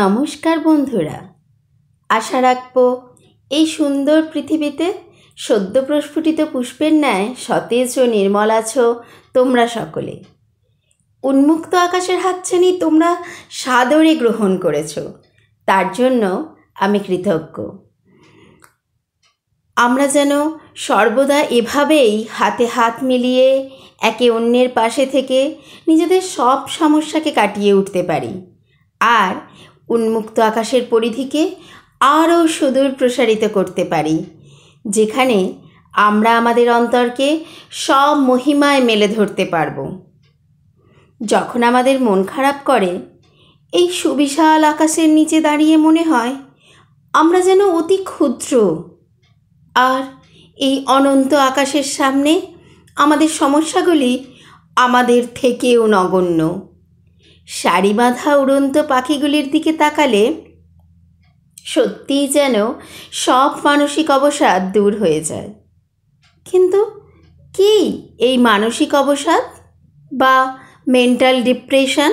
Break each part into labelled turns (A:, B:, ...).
A: নমস্কার বন্ধুরা আশা রাখব এই সুন্দর পৃথিবীতে সদ্য প্রস্ফুটিত পুষ্পের ন্যায় সতেজ ও নির্মল আছো তোমরা সকলে উন্মুক্ত আকাশের হাতছানি তোমরা সাদরে গ্রহণ করেছ তার জন্য আমি কৃতজ্ঞ আমরা যেন সর্বদা এভাবেই হাতে হাত মিলিয়ে একে অন্যের পাশে থেকে নিজেদের সব সমস্যাকে কাটিয়ে উঠতে পারি আর উন্মুক্ত আকাশের পরিধিকে আরও সুদূর প্রসারিত করতে পারি যেখানে আমরা আমাদের অন্তরকে সব মহিমায় মেলে ধরতে পারব যখন আমাদের মন খারাপ করে এই সুবিশাল আকাশের নিচে দাঁড়িয়ে মনে হয় আমরা যেন অতি ক্ষুদ্র আর এই অনন্ত আকাশের সামনে আমাদের সমস্যাগুলি আমাদের থেকেও নগণ্য শাড়ি বাঁধা উড়ন্ত পাখিগুলির দিকে তাকালে সত্যিই যেন সব মানসিক অবসাদ দূর হয়ে যায় কিন্তু কি এই মানসিক অবসাদ বা মেন্টাল ডিপ্রেশন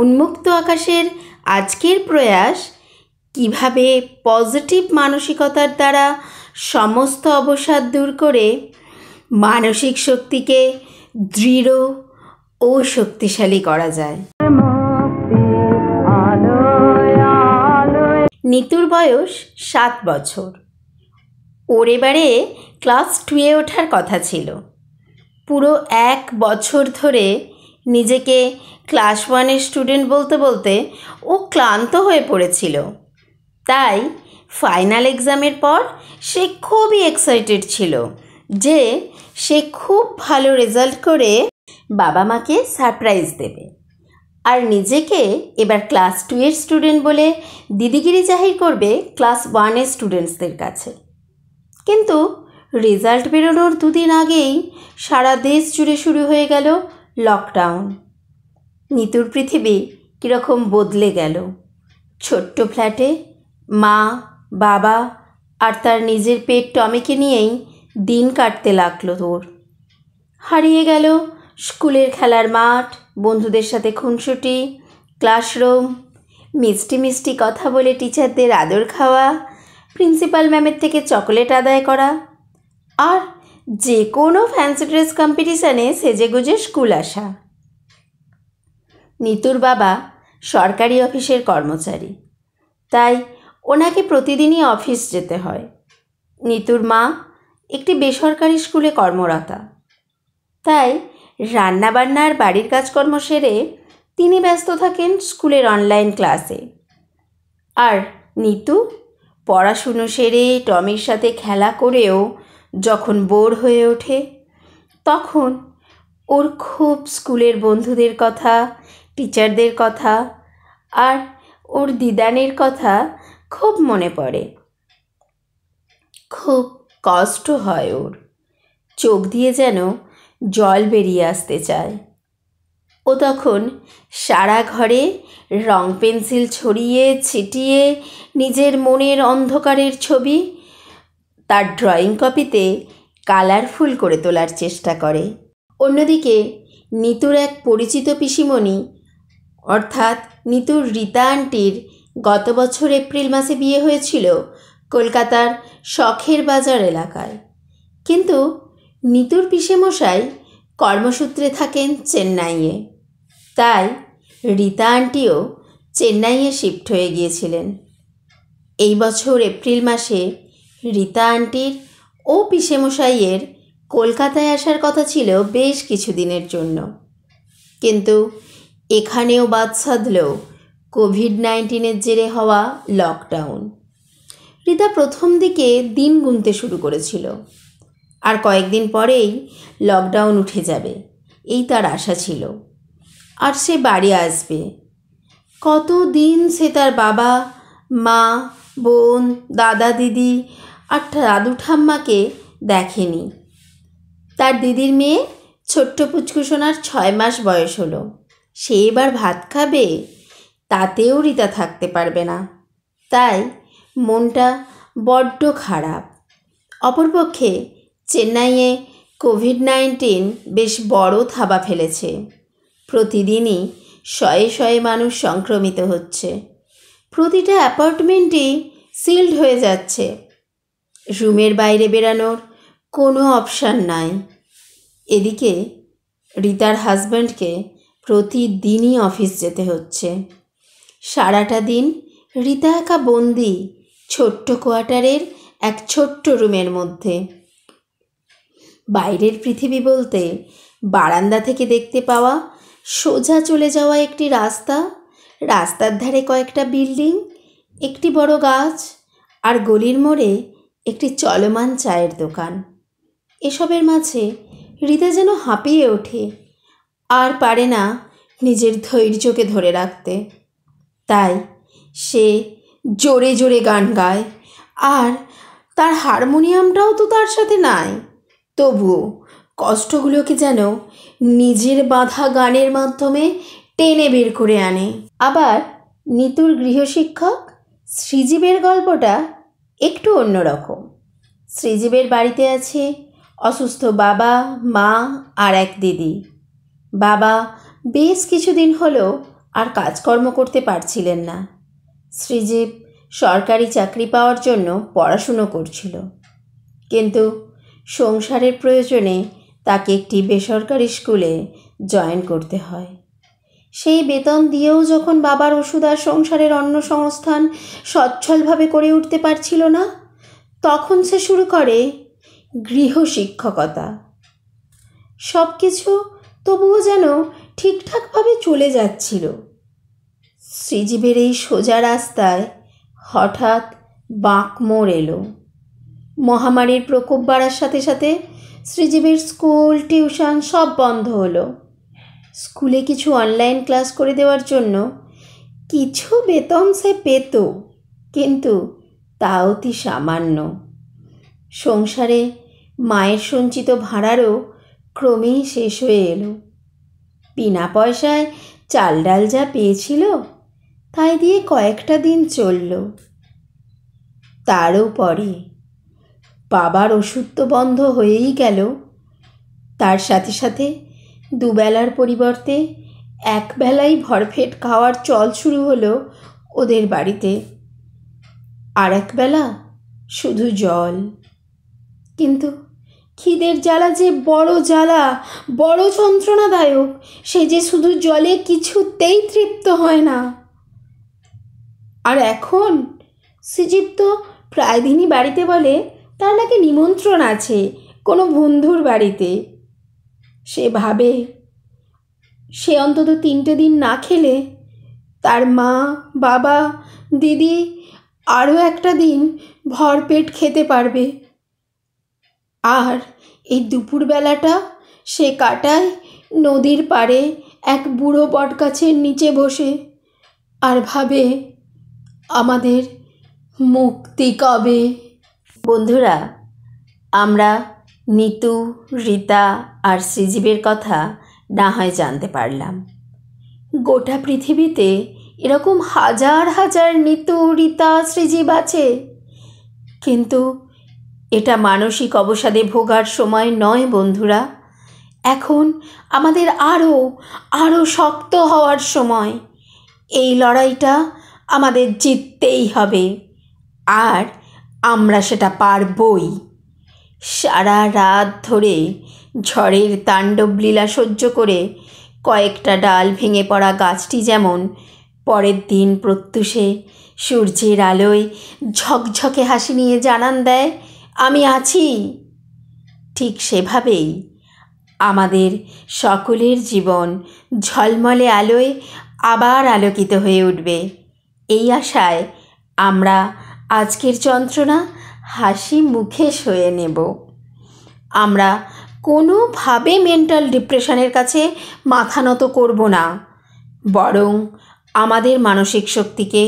A: উন্মুক্ত আকাশের আজকের প্রয়াস কিভাবে পজিটিভ মানসিকতার দ্বারা সমস্ত অবসাদ দূর করে মানসিক শক্তিকে দৃঢ় ও শক্তিশালী করা যায় নিতুর বয়স সাত বছর ওর এবারে ক্লাস টুয়ে ওঠার কথা ছিল পুরো এক বছর ধরে নিজেকে ক্লাস ওয়ানের স্টুডেন্ট বলতে বলতে ও ক্লান্ত হয়ে পড়েছিল তাই ফাইনাল এক্সামের পর সে খুবই এক্সাইটেড ছিল যে সে খুব ভালো রেজাল্ট করে বাবা মাকে সারপ্রাইজ দেবে আর নিজেকে এবার ক্লাস টু এর স্টুডেন্ট বলে দিদিগিরি জাহির করবে ক্লাস ওয়ানের স্টুডেন্টসদের কাছে কিন্তু রেজাল্ট বেরোনোর দুদিন আগেই সারা দেশ জুড়ে শুরু হয়ে গেল লকডাউন নিতুর পৃথিবী কীরকম বদলে গেল ছোট্ট ফ্ল্যাটে মা বাবা আর তার নিজের পেট টমিকে নিয়েই দিন কাটতে লাগলো তোর হারিয়ে গেল স্কুলের খেলার মাঠ বন্ধুদের সাথে খুনসুটি ক্লাসরুম মিষ্টি মিষ্টি কথা বলে টিচারদের আদর খাওয়া প্রিন্সিপাল ম্যামের থেকে চকোলেট আদায় করা আর যে কোনো ফ্যান্সি ড্রেস কম্পিটিশানে সেজেগুজে স্কুল আসা নিতুর বাবা সরকারি অফিসের কর্মচারী তাই ওনাকে প্রতিদিনই অফিস যেতে হয় নিতুর মা একটি বেসরকারি স্কুলে কর্মরতা তাই রান্নাবান্নার বাড়ির কাজকর্ম সেরে তিনি ব্যস্ত থাকেন স্কুলের অনলাইন ক্লাসে আর নিতু পড়াশুনো সেরে টমির সাথে খেলা করেও যখন বোর হয়ে ওঠে তখন ওর খুব স্কুলের বন্ধুদের কথা টিচারদের কথা আর ওর দিদানের কথা খুব মনে পড়ে খুব কষ্ট হয় ওর চোখ দিয়ে যেন জল বেরিয়ে আসতে চায় ও তখন সারা ঘরে রং পেন্সিল ছড়িয়ে ছিটিয়ে নিজের মনের অন্ধকারের ছবি তার ড্রয়িং কপিতে কালারফুল করে তোলার চেষ্টা করে অন্যদিকে নিতুর এক পরিচিত পিসিমণি অর্থাৎ নিতুর রীতা আন্টির গত বছর এপ্রিল মাসে বিয়ে হয়েছিল কলকাতার শখের বাজার এলাকায় কিন্তু নিতুর পিসেমশাই কর্মসূত্রে থাকেন চেন্নাইয়ে তাই রীতা আন্টিও চেন্নাইয়ে শিফট হয়ে গিয়েছিলেন এই বছর এপ্রিল মাসে রীতা আন্টির ও পিসেমশাইয়ের কলকাতায় আসার কথা ছিল বেশ কিছুদিনের জন্য কিন্তু এখানেও বাদ সাধল কোভিড নাইন্টিনের জেরে হওয়া লকডাউন রীতা প্রথম দিকে দিন গুনতে শুরু করেছিল আর কয়েকদিন পরেই লকডাউন উঠে যাবে এই তার আশা ছিল আর সে বাড়ি আসবে কত দিন সে তার বাবা মা বোন দাদা দিদি আর দাদু ঠাম্মাকে দেখেনি তার দিদির মেয়ে ছোট্ট পুচকুসোনার ছয় মাস বয়স হলো সে এবার ভাত খাবে তাতেও রিতা থাকতে পারবে না তাই মনটা বড্ড খারাপ অপরপক্ষে চেন্নাইয়ে কোভিড নাইন্টিন বেশ বড় থাবা ফেলেছে প্রতিদিনই শয়ে শয়ে মানুষ সংক্রমিত হচ্ছে প্রতিটা অ্যাপার্টমেন্টই সিল্ড হয়ে যাচ্ছে রুমের বাইরে বেরানোর কোনো অপশান নাই এদিকে রিতার হাজব্যান্ডকে প্রতিদিনই অফিস যেতে হচ্ছে সারাটা দিন রিতা একা বন্দি ছোট্ট কোয়ার্টারের এক ছোট্ট রুমের মধ্যে বাইরের পৃথিবী বলতে বারান্দা থেকে দেখতে পাওয়া সোজা চলে যাওয়া একটি রাস্তা রাস্তার ধারে কয়েকটা বিল্ডিং একটি বড় গাছ আর গলির মোড়ে একটি চলমান চায়ের দোকান এসবের মাঝে হৃদয় যেন হাঁপিয়ে ওঠে আর পারে না নিজের ধৈর্যকে ধরে রাখতে তাই সে জোরে জোরে গান গায় আর তার হারমোনিয়ামটাও তো তার সাথে নাই তবুও কষ্টগুলোকে যেন নিজের বাধা গানের মাধ্যমে টেনে বের করে আনে আবার নিতুর গৃহশিক্ষক শ্রীজীবের গল্পটা একটু অন্যরকম শ্রীজীবের বাড়িতে আছে অসুস্থ বাবা মা আর এক দিদি বাবা বেশ কিছুদিন হলো আর কাজকর্ম করতে পারছিলেন না শ্রীজীব সরকারি চাকরি পাওয়ার জন্য পড়াশুনো করছিল কিন্তু সংসারের প্রয়োজনে তাকে একটি বেসরকারি স্কুলে জয়েন করতে হয় সেই বেতন দিয়েও যখন বাবার ওষুধ আর সংসারের অন্য সংস্থান সচ্ছলভাবে করে উঠতে পারছিল না তখন সে শুরু করে গৃহশিক্ষকতা সব কিছু তবুও যেন ঠিকঠাকভাবে চলে যাচ্ছিল শ্রীজীবের এই সোজা রাস্তায় হঠাৎ বাঁক মোড় এলো মহামারীর প্রকোপ বাড়ার সাথে সাথে শ্রীজীবীর স্কুল টিউশন সব বন্ধ হলো স্কুলে কিছু অনলাইন ক্লাস করে দেওয়ার জন্য কিছু বেতন সে পেত কিন্তু তা অতি সামান্য সংসারে মায়ের সঞ্চিত ভাড়ারও ক্রমেই শেষ হয়ে এলো বিনা পয়সায় চাল ডাল যা পেয়েছিল তাই দিয়ে কয়েকটা দিন চলল তারও পরে বাবার ওষুধ তো বন্ধ হয়েই গেল তার সাথে সাথে দুবেলার পরিবর্তে একবেলাই ভরফেট খাওয়ার চল শুরু হলো ওদের বাড়িতে আর একবেলা শুধু জল কিন্তু খিদের জ্বালা যে বড় জ্বালা বড় যন্ত্রণাদায়ক সে যে শুধু জলে কিছুতেই তৃপ্ত হয় না আর এখন সৃজীব তো প্রায় দিনই বাড়িতে বলে তার নাকি নিমন্ত্রণ আছে কোনো বন্ধুর বাড়িতে সে ভাবে সে অন্তত তিনটে দিন না খেলে তার মা বাবা দিদি আরও একটা দিন ভরপেট খেতে পারবে আর এই দুপুরবেলাটা সে কাটায় নদীর পাড়ে এক বুড়ো বটগাছের নিচে বসে আর ভাবে আমাদের মুক্তি কবে বন্ধুরা আমরা নিতু রীতা আর শ্রীজীবের কথা না হয় জানতে পারলাম গোটা পৃথিবীতে এরকম হাজার হাজার নিতু রীতা শ্রীজীব আছে কিন্তু এটা মানসিক অবসাদে ভোগার সময় নয় বন্ধুরা এখন আমাদের আরও আরও শক্ত হওয়ার সময় এই লড়াইটা আমাদের জিততেই হবে আর আমরা সেটা পারবই সারা রাত ধরে ঝড়ের তাণ্ডব লীলা সহ্য করে কয়েকটা ডাল ভেঙে পড়া গাছটি যেমন পরের দিন প্রত্যুষে সূর্যের আলোয় ঝকঝকে হাসি নিয়ে জানান দেয় আমি আছি ঠিক সেভাবেই আমাদের সকলের জীবন ঝলমলে আলোয় আবার আলোকিত হয়ে উঠবে এই আশায় আমরা আজকের যন্ত্রণা হাসি মুখে সয়ে নেব আমরা কোনোভাবে মেন্টাল ডিপ্রেশনের কাছে মাথা নত করব না বরং আমাদের মানসিক শক্তিকে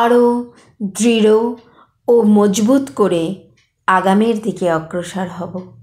A: আরও দৃঢ় ও মজবুত করে আগামীর দিকে অগ্রসর হব